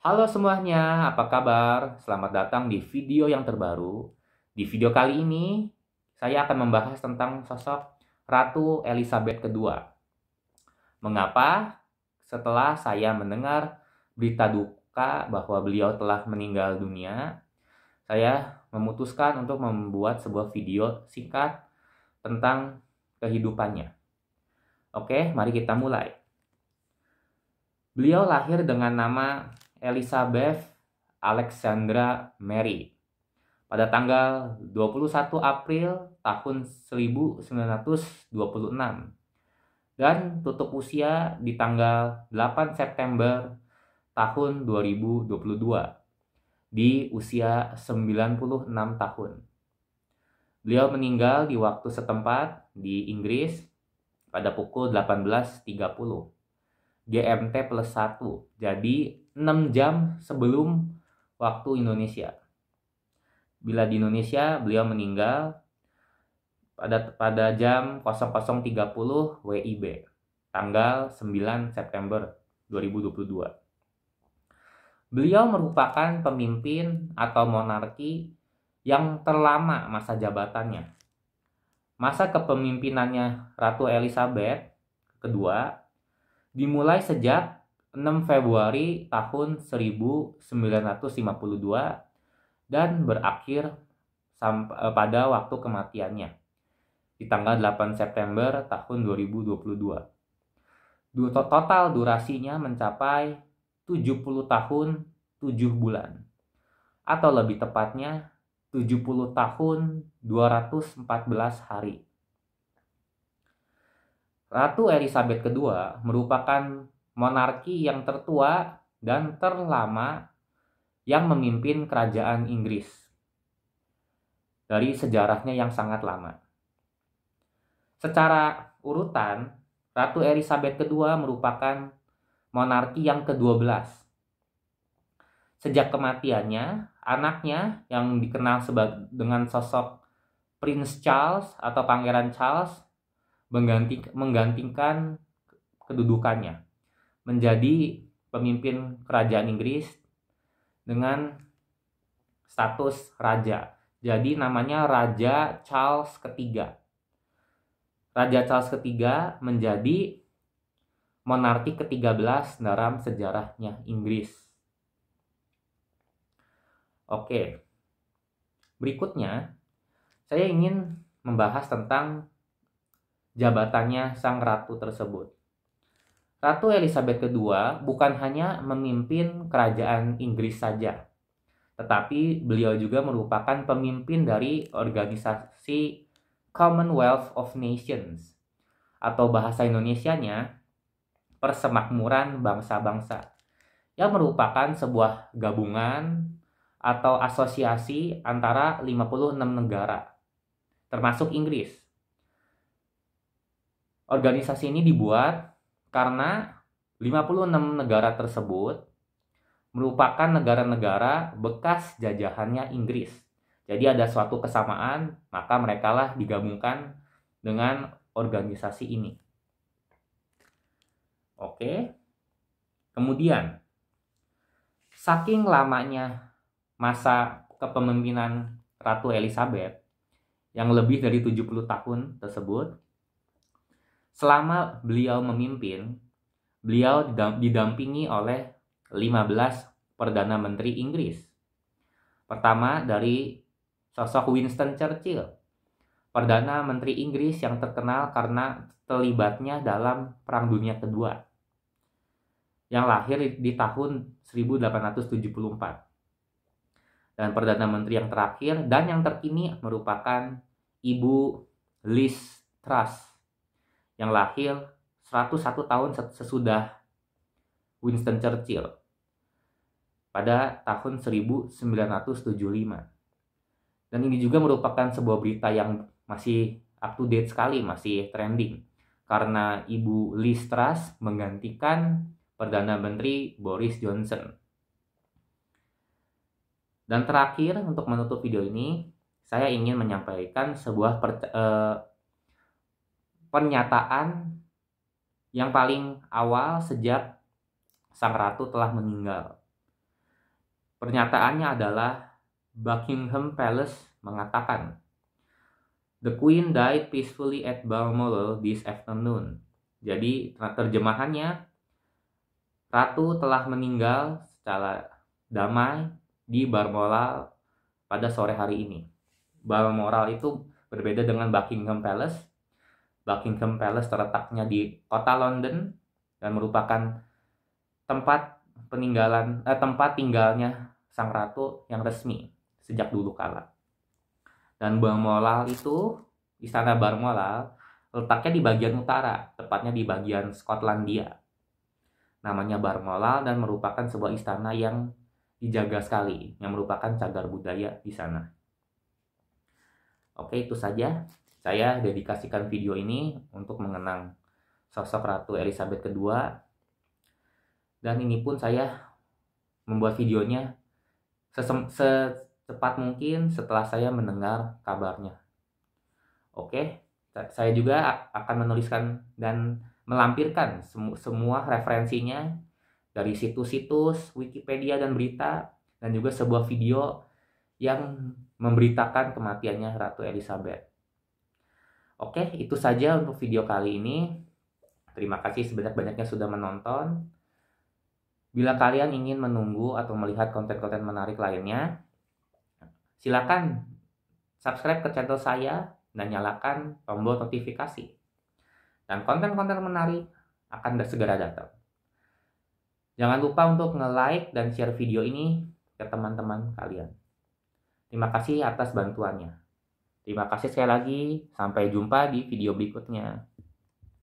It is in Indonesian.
Halo semuanya, apa kabar? Selamat datang di video yang terbaru. Di video kali ini, saya akan membahas tentang sosok Ratu Elizabeth II. Mengapa? Setelah saya mendengar berita duka bahwa beliau telah meninggal dunia, saya memutuskan untuk membuat sebuah video singkat tentang kehidupannya. Oke, mari kita mulai. Beliau lahir dengan nama Elizabeth Alexandra Mary pada tanggal 21 April tahun 1926 dan tutup usia di tanggal 8 September tahun 2022 di usia 96 tahun. Beliau meninggal di waktu setempat di Inggris pada pukul 18.30 GMT plus 1. Jadi 6 jam sebelum waktu Indonesia. Bila di Indonesia beliau meninggal pada pada jam 00.30 WIB tanggal 9 September 2022. Beliau merupakan pemimpin atau monarki yang terlama masa jabatannya. Masa kepemimpinannya Ratu Elizabeth kedua dimulai sejak 6 Februari tahun 1952 dan berakhir eh, pada waktu kematiannya di tanggal 8 September tahun 2022. Total durasinya mencapai 70 tahun 7 bulan atau lebih tepatnya 70 tahun 214 hari. Ratu Elizabeth II merupakan monarki yang tertua dan terlama yang memimpin kerajaan Inggris dari sejarahnya yang sangat lama. Secara urutan, Ratu Elizabeth II merupakan monarki yang ke-12. Sejak kematiannya, anaknya yang dikenal dengan sosok Prince Charles atau Pangeran Charles mengganti, menggantikan kedudukannya menjadi pemimpin kerajaan Inggris dengan status raja. Jadi namanya Raja Charles ketiga. Raja Charles ketiga menjadi monarki ke-13 dalam sejarahnya Inggris. Oke. Berikutnya, saya ingin membahas tentang jabatannya sang ratu tersebut. Ratu Elizabeth II bukan hanya memimpin kerajaan Inggris saja, tetapi beliau juga merupakan pemimpin dari organisasi Commonwealth of Nations atau bahasa Indonesianya Persemakmuran Bangsa-Bangsa yang merupakan sebuah gabungan atau asosiasi antara 56 negara termasuk Inggris Organisasi ini dibuat karena 56 negara tersebut merupakan negara-negara bekas jajahannya Inggris. Jadi ada suatu kesamaan, maka mereka lah digabungkan dengan organisasi ini. Oke. Kemudian saking lamanya masa kepemimpinan Ratu Elizabeth yang lebih dari 70 tahun tersebut, Selama beliau memimpin, beliau didampingi oleh 15 Perdana Menteri Inggris. Pertama dari sosok Winston Churchill, Perdana Menteri Inggris yang terkenal karena terlibatnya dalam Perang Dunia Kedua, yang lahir di tahun 1874. Dan Perdana Menteri yang terakhir dan yang terkini merupakan Ibu Liz Truss yang lahir 101 tahun sesudah Winston Churchill pada tahun 1975. Dan ini juga merupakan sebuah berita yang masih up to date sekali, masih trending. Karena Ibu Liz Truss menggantikan Perdana Menteri Boris Johnson. Dan terakhir untuk menutup video ini, saya ingin menyampaikan sebuah eh, pernyataan yang paling awal sejak sang ratu telah meninggal. Pernyataannya adalah Buckingham Palace mengatakan, "The Queen died peacefully at Balmoral this afternoon." Jadi terjemahannya, ratu telah meninggal secara damai di Balmoral pada sore hari ini. Balmoral itu berbeda dengan Buckingham Palace Buckingham Palace terletaknya di kota London dan merupakan tempat peninggalan eh, tempat tinggalnya sang ratu yang resmi sejak dulu kala. Dan Balmoral itu istana Balmoral letaknya di bagian utara, tepatnya di bagian Skotlandia. Namanya Balmoral dan merupakan sebuah istana yang dijaga sekali, yang merupakan cagar budaya di sana. Oke, itu saja. Saya dedikasikan video ini untuk mengenang sosok Ratu Elizabeth II. Dan ini pun saya membuat videonya secepat mungkin setelah saya mendengar kabarnya. Oke, saya juga akan menuliskan dan melampirkan semua referensinya dari situs-situs, Wikipedia dan berita, dan juga sebuah video yang memberitakan kematiannya Ratu Elizabeth. Oke, itu saja untuk video kali ini. Terima kasih sebanyak-banyaknya sudah menonton. Bila kalian ingin menunggu atau melihat konten-konten menarik lainnya, silakan subscribe ke channel saya dan nyalakan tombol notifikasi. Dan konten-konten menarik akan segera datang. Jangan lupa untuk nge-like dan share video ini ke teman-teman kalian. Terima kasih atas bantuannya. Terima kasih sekali lagi, sampai jumpa di video berikutnya.